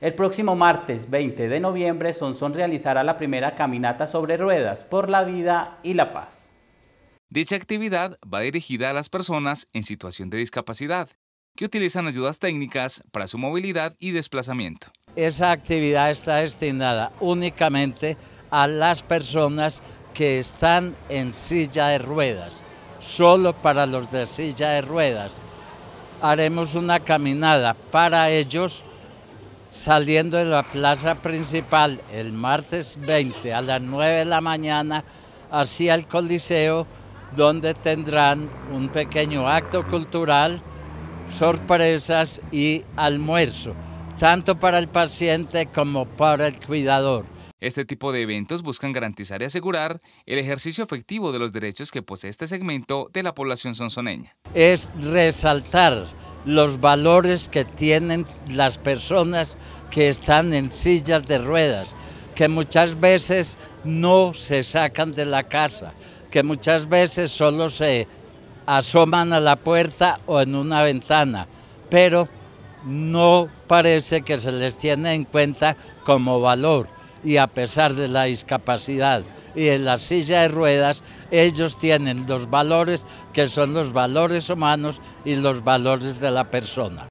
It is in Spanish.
El próximo martes 20 de noviembre, Sonson realizará la primera caminata sobre ruedas por la vida y la paz. Dicha actividad va dirigida a las personas en situación de discapacidad que utilizan ayudas técnicas para su movilidad y desplazamiento. Esa actividad está destinada únicamente a las personas que están en silla de ruedas, solo para los de silla de ruedas. Haremos una caminada para ellos saliendo de la plaza principal el martes 20 a las 9 de la mañana hacia el Coliseo, donde tendrán un pequeño acto cultural, sorpresas y almuerzo, tanto para el paciente como para el cuidador. Este tipo de eventos buscan garantizar y asegurar el ejercicio efectivo de los derechos que posee este segmento de la población sonsoneña. Es resaltar los valores que tienen las personas que están en sillas de ruedas, que muchas veces no se sacan de la casa, que muchas veces solo se asoman a la puerta o en una ventana, pero no parece que se les tiene en cuenta como valor y a pesar de la discapacidad y en la silla de ruedas, ellos tienen los valores que son los valores humanos y los valores de la persona.